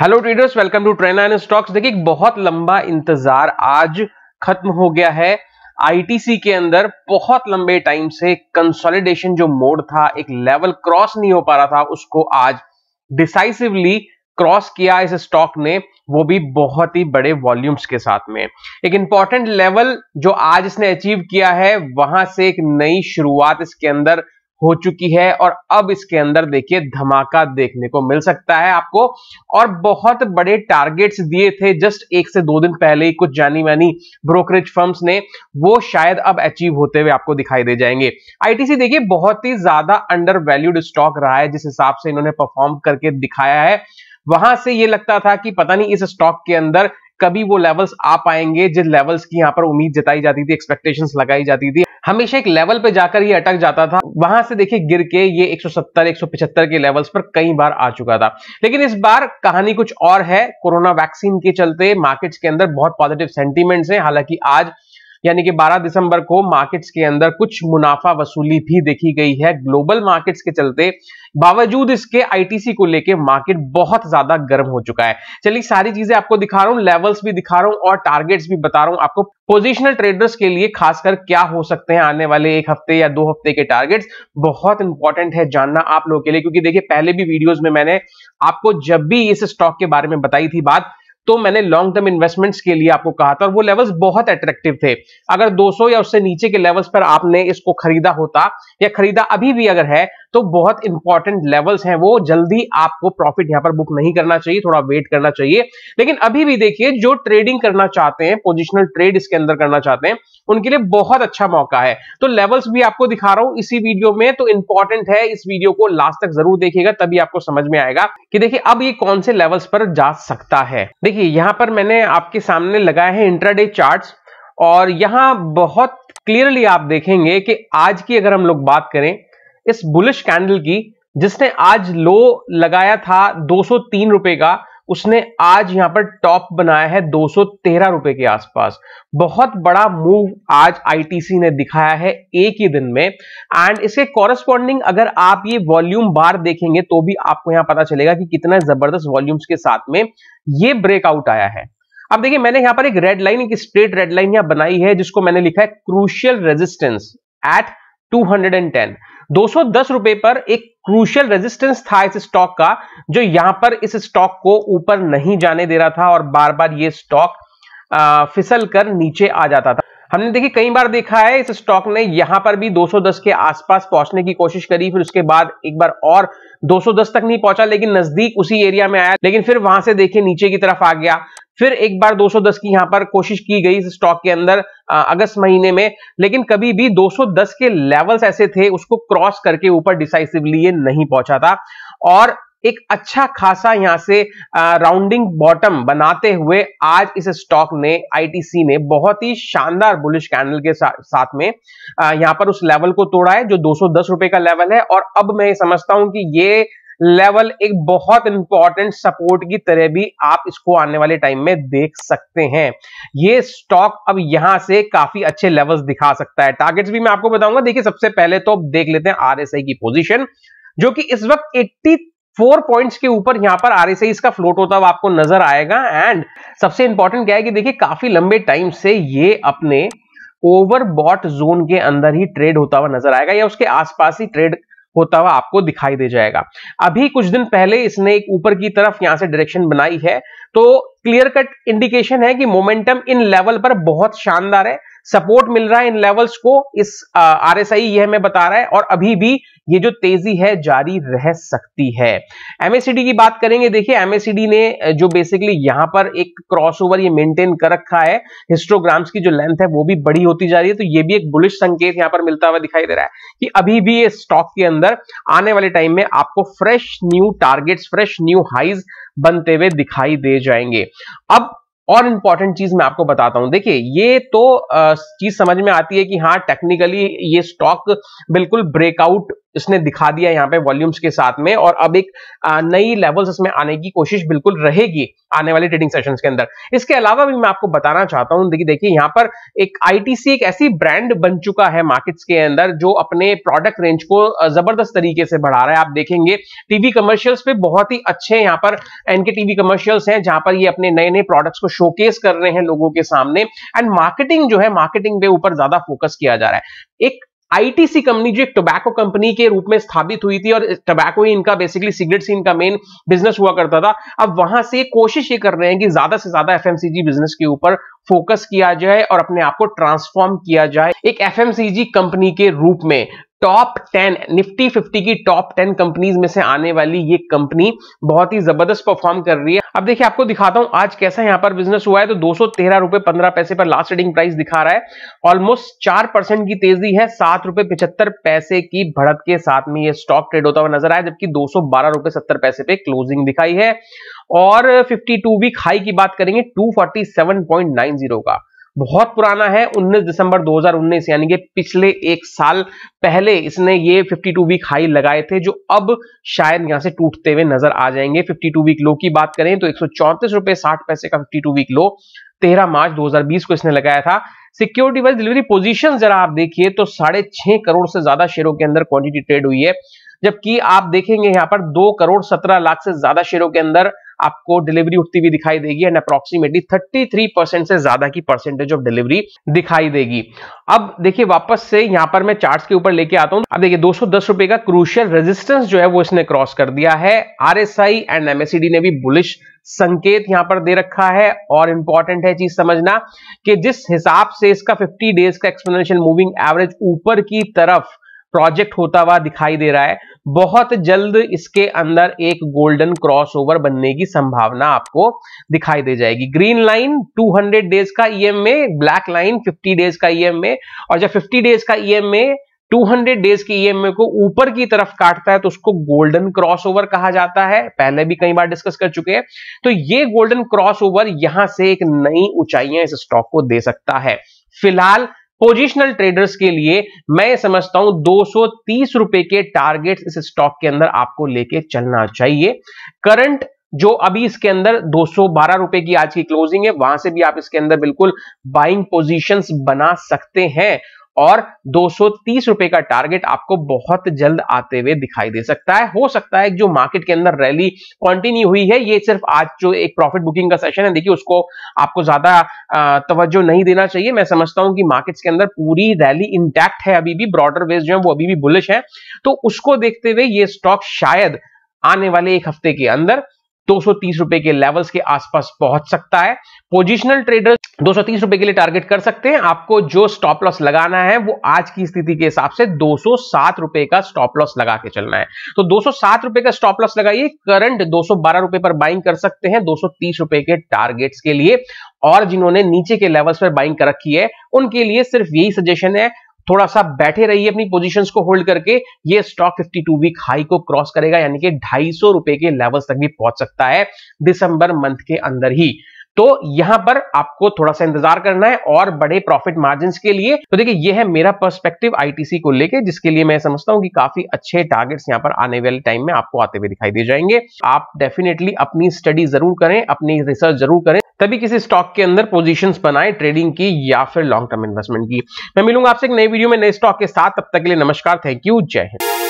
hello traders welcome to train and stocks देखिए बहुत लंबा इंतजार आज खत्म हो गया है आईटीसी के अंदर बहुत लंबे टाइम से कंसोलिडेशन जो मोड था एक लेवल क्रॉस नहीं हो पा रहा था उसको आज डिसाइसिवली क्रॉस किया इस स्टॉक ने वो भी बहुत ही बड़े वॉल्यूम्स के साथ में एक इंपॉर्टेंट लेवल जो आज इसने अचीव किया है वहां से एक नई शुरुआत इसके अंदर हो चुकी है और अब इसके अंदर देखिए धमाका देखने को मिल सकता है आपको और बहुत बड़े टारगेट्स दिए थे जस्ट एक से दो दिन पहले ही कुछ जानी मानी ब्रोकरेज फर्म्स ने वो शायद अब अचीव होते हुए आपको दिखाई दे जाएंगे आईटीसी देखिए बहुत ही ज्यादा अंडर वैल्यूड स्टॉक रहा है जिस हिसाब से इन्होंने परफॉर्म करके दिखाया है वहां से ये लगता था कि पता नहीं इस स्टॉक के अंदर कभी वो लेवल्स आ पाएंगे जिस लेवल्स की यहाँ पर उम्मीद जताई जाती थी एक्सपेक्टेशन लगाई जाती थी हमेशा एक लेवल पे जाकर ये अटक जाता था वहां से देखिए गिर के ये 170 175 के लेवल्स पर कई बार आ चुका था लेकिन इस बार कहानी कुछ और है कोरोना वैक्सीन के चलते मार्केट्स के अंदर बहुत पॉजिटिव सेंटीमेंट्स हैं हालांकि आज यानी कि 12 दिसंबर को मार्केट्स के अंदर कुछ मुनाफा वसूली भी देखी गई है ग्लोबल मार्केट्स के चलते बावजूद इसके आईटीसी को लेके मार्केट बहुत ज्यादा गर्म हो चुका है चलिए सारी चीजें आपको दिखा रहा हूं लेवल्स भी दिखा रहा हूं और टारगेट्स भी बता रहा हूं आपको पोजिशनल ट्रेडर्स के लिए खासकर क्या हो सकते हैं आने वाले एक हफ्ते या दो हफ्ते के टारगेट्स बहुत इंपॉर्टेंट है जानना आप लोगों के लिए क्योंकि देखिए पहले भी वीडियोज में मैंने आपको जब भी इस स्टॉक के बारे में बताई थी बात तो मैंने लॉन्ग टर्म इन्वेस्टमेंट्स के लिए आपको कहा था और वो लेवल्स बहुत अट्रैक्टिव थे अगर 200 या उससे नीचे के लेवल्स पर आपने इसको खरीदा होता या खरीदा अभी भी अगर है तो बहुत इंपॉर्टेंट लेवल्स हैं वो जल्दी आपको प्रॉफिट यहाँ पर बुक नहीं करना चाहिए थोड़ा वेट करना चाहिए लेकिन अभी भी देखिए जो ट्रेडिंग करना चाहते हैं पोजिशनल ट्रेड इसके अंदर करना चाहते हैं उनके लिए बहुत अच्छा मौका है तो लेवल्स भी आपको दिखा रहा हूं इसी वीडियो में तो इंपॉर्टेंट है इस वीडियो को लास्ट तक जरूर देखिएगा तभी आपको समझ में आएगा कि देखिए अब ये कौन से लेवल्स पर जा सकता है देखिए यहां पर मैंने आपके सामने लगाया है इंट्राडे चार्ट्स और यहां बहुत क्लियरली आप देखेंगे कि आज की अगर हम लोग बात करें इस बुलिश कैंडल की जिसने आज लो लगाया था दो रुपए का उसने आज यहां पर टॉप बनाया है 213 रुपए के आसपास बहुत बड़ा मूव आज आईटीसी ने दिखाया है एक ही दिन में एंड इसके कॉरेस्पॉन्डिंग अगर आप ये वॉल्यूम बार देखेंगे तो भी आपको यहां पता चलेगा कि कितना जबरदस्त वॉल्यूम्स के साथ में ये ब्रेकआउट आया है अब देखिए मैंने यहां पर एक रेड लाइन एक स्ट्रेट रेड लाइन यहां बनाई है जिसको मैंने लिखा है क्रूशियल रेजिस्टेंस एट 210 210 रुपए पर एक क्रूशियल रेजिस्टेंस था इस स्टॉक का जो यहां पर इस स्टॉक को ऊपर नहीं जाने दे रहा था और बार बार ये स्टॉक फिसल कर नीचे आ जाता था हमने देखिए कई बार देखा है इस स्टॉक ने यहां पर भी 210 के आसपास पहुंचने की कोशिश करी फिर उसके बाद एक बार और 210 तक नहीं पहुंचा लेकिन नजदीक उसी एरिया में आया लेकिन फिर वहां से देखिए नीचे की तरफ आ गया फिर एक बार 210 की यहां पर कोशिश की गई स्टॉक के अंदर अगस्त महीने में लेकिन कभी भी 210 के लेवल्स ऐसे थे उसको क्रॉस करके ऊपर डिसाइसिवली ये नहीं पहुंचा था और एक अच्छा खासा यहां से राउंडिंग बॉटम बनाते हुए आज इस स्टॉक ने आईटीसी ने बहुत ही शानदार बुलिश कैंडल के सा, साथ में यहां पर उस लेवल को तोड़ा है जो 210 रुपए का लेवल है और अब मैं समझता हूं कि ये लेवल एक बहुत इंपॉर्टेंट सपोर्ट की तरह भी आप इसको आने वाले टाइम में देख सकते हैं ये स्टॉक अब यहां से काफी अच्छे लेवल्स दिखा सकता है टारगेट्स भी मैं आपको बताऊंगा देखिए सबसे पहले तो देख लेते हैं आरएसआई की पोजिशन जो कि इस वक्त एट्टी फोर पॉइंट्स के ऊपर यहां पर आर एस इसका फ्लोट होता हुआ आपको नजर आएगा एंड सबसे इंपॉर्टेंट क्या है कि देखिए काफी लंबे टाइम से ये अपने ओवरबॉट जोन के अंदर ही ट्रेड होता हुआ नजर आएगा या उसके आसपास ही ट्रेड होता हुआ आपको दिखाई दे जाएगा अभी कुछ दिन पहले इसने एक ऊपर की तरफ यहां से डायरेक्शन बनाई है तो क्लियर कट इंडिकेशन है कि मोमेंटम इन लेवल पर बहुत शानदार है सपोर्ट मिल रहा है इन लेवल्स को इस आरएसआई यह मैं बता रहा है और अभी भी ये जो तेजी है जारी रह सकती है एमएससीडी की बात करेंगे देखिए एमएससीडी ने जो बेसिकली यहां पर एक क्रॉसओवर ये मेंटेन कर रखा है हिस्टोग्राम्स की जो लेंथ है वो भी बड़ी होती जा रही है तो ये भी एक बुलिश संकेत यहां पर मिलता हुआ दिखाई दे रहा है कि अभी भी ये स्टॉक के अंदर आने वाले टाइम में आपको fresh new targets fresh new highs बनते हुए दिखाई दे जाएंगे अब और इंपॉर्टेंट चीज मैं आपको बताता हूं देखिए ये तो चीज समझ में आती है कि हाँ टेक्निकली ये स्टॉक बिल्कुल ब्रेकआउट इसने दिखा दिया यहाँ पे वॉल्यूम्स के साथ में और अब एक नई लेवल्स इसमें आने की कोशिश बिल्कुल रहेगी आने वाले ट्रेडिंग सेशन के अंदर इसके अलावा भी मैं आपको बताना चाहता हूँ देखिए देखिए यहाँ पर एक आईटीसी एक ऐसी ब्रांड बन चुका है मार्केट्स के अंदर जो अपने प्रोडक्ट रेंज को जबरदस्त तरीके से बढ़ा रहा है आप देखेंगे टीवी कमर्शियल्स पे बहुत ही अच्छे यहाँ पर एनके टीवी कमर्शियल्स हैं जहां पर ये अपने नए नए प्रोडक्ट्स को शोकेस कर रहे हैं लोगों के सामने एंड मार्केटिंग जो है मार्केटिंग पे ऊपर ज्यादा फोकस किया जा रहा है एक आईटीसी कंपनी जो एक टोबैको कंपनी के रूप में स्थापित हुई थी और टोबैको ही इनका बेसिकली सिगरेट से इनका मेन बिजनेस हुआ करता था अब वहां से कोशिश ये कर रहे हैं कि ज्यादा से ज्यादा एफएमसीजी बिजनेस के ऊपर फोकस किया जाए और अपने आप को ट्रांसफॉर्म किया जाए एक एफएमसीजी कंपनी के रूप में टॉप टेन निफ्टी फिफ्टी की टॉप टेन कंपनीज में से आने वाली ये कंपनी बहुत ही जबरदस्त परफॉर्म कर रही है अब देखिए आपको दिखाता हूं आज कैसा यहां पर बिजनेस हुआ है तो दो सौ तेरह रुपए पंद्रह पैसे पर लास्ट ट्रेडिंग प्राइस दिखा रहा है ऑलमोस्ट चार परसेंट की तेजी है सात रुपए पिछहत्तर पैसे की बढ़त के साथ में ये स्टॉक ट्रेड होता हुआ नजर आया जबकि दो सौ बारह रुपए सत्तर पैसे पे क्लोजिंग दिखाई है और फिफ्टी टू वीक हाई की बात करेंगे two forty seven point nine zero का बहुत पुराना है 19 दिसंबर 2019 यानी कि पिछले एक साल पहले इसने ये 52 वीक हाई लगाए थे जो अब शायद यहां से टूटते हुए नजर आ जाएंगे 52 वीक लो की बात करें तो एक सौ साठ पैसे का 52 वीक लो 13 मार्च 2020 को इसने लगाया था सिक्योरिटी वाइज डिलीवरी पोजीशन जरा आप देखिए तो साढ़े छह करोड़ से ज्यादा शेयरों के अंदर क्वांटिटी ट्रेड हुई है जबकि आप देखेंगे यहां पर दो करोड़ सत्रह लाख से ज्यादा शेयरों के अंदर आपको डिलीवरी उठती हुई दिखाई देगी एंड अप्रोक्सीमेटली 33 परसेंट से ज्यादा की परसेंटेज ऑफ डिलीवरी दिखाई देगी अब देखिए वापस से यहां पर मैं चार्ट्स के ऊपर लेके आता हूं अब देखिए दो रुपए का क्रूशियल रेजिस्टेंस जो है वो इसने क्रॉस कर दिया है आई एंड एमएससीडी ने भी बुलिश संकेत यहां पर दे रखा है और इंपॉर्टेंट है चीज समझना कि जिस हिसाब से इसका 50 डेज का एक्सपोनेंशियल मूविंग एवरेज ऊपर की तरफ प्रोजेक्ट होता हुआ दिखाई दे रहा है बहुत जल्द इसके अंदर एक गोल्डन क्रॉसओवर बनने की संभावना आपको दिखाई दे जाएगी ग्रीन लाइन 200 डेज का ईएम e में ब्लैक लाइन 50 डेज का ईएम e में और जब 50 डेज का ईएम में 200 डेज की ईएमए e को ऊपर की तरफ काटता है तो उसको गोल्डन क्रॉसओवर कहा जाता है पहले भी कई बार डिस्कस कर चुके हैं तो ये गोल्डन क्रॉसओवर यहां से एक नई ऊंचाइयां इस स्टॉक को दे सकता है फिलहाल पोजिशनल ट्रेडर्स के लिए मैं समझता हूं दो रुपए के टारगेट्स इस स्टॉक के अंदर आपको लेके चलना चाहिए करंट जो अभी इसके अंदर 212 रुपए की आज की क्लोजिंग है वहां से भी आप इसके अंदर बिल्कुल बाइंग पोजीशंस बना सकते हैं और दो रुपए का टारगेट आपको बहुत जल्द आते हुए दिखाई दे सकता है हो सकता है जो मार्केट के अंदर रैली कंटिन्यू हुई है ये सिर्फ आज जो एक प्रॉफिट बुकिंग का सेशन है देखिए उसको आपको ज्यादा तवज्जो नहीं देना चाहिए मैं समझता हूं कि मार्केट्स के अंदर पूरी रैली इंटैक्ट है अभी भी ब्रॉडर वेज जो है वो अभी भी बुलिश है तो उसको देखते हुए ये स्टॉक शायद आने वाले एक हफ्ते के अंदर 230 रुपए के लेवल्स के आसपास पहुंच सकता है पोजिशनल ट्रेडर 230 रुपए के लिए टारगेट कर सकते हैं आपको जो स्टॉप लॉस लगाना है वो आज की स्थिति के हिसाब से 207 रुपए का स्टॉप लॉस लगा के चलना है तो 207 रुपए का स्टॉप लॉस लगाइए करंट 212 रुपए पर बाइंग कर सकते हैं 230 रुपए के टारगेट्स के लिए और जिन्होंने नीचे के लेवल्स पर बाइंग कर रखी है उनके लिए सिर्फ यही सजेशन है थोड़ा सा बैठे रहिए अपनी पोजीशंस को होल्ड करके ये स्टॉक 52 वीक हाई को क्रॉस करेगा यानी कि ढाई सौ रुपए के लेवल तक भी पहुंच सकता है दिसंबर मंथ के अंदर ही तो यहां पर आपको थोड़ा सा इंतजार करना है और बड़े प्रॉफिट मार्जिन के लिए तो देखिए ये है मेरा पर्सपेक्टिव आईटीसी को लेके जिसके लिए मैं समझता हूं कि काफी अच्छे टारगेट्स यहां पर आने वाले टाइम में आपको आते हुए दिखाई दे जाएंगे आप डेफिनेटली अपनी स्टडी जरूर करें अपनी रिसर्च जरूर करें तभी किसी स्टॉक के अंदर पोजीशंस बनाए ट्रेडिंग की या फिर लॉन्ग टर्म इन्वेस्टमेंट की मैं मिलूंगा आपसे एक नई वीडियो में नए स्टॉक के साथ तब तक के लिए नमस्कार थैंक यू जय हिंद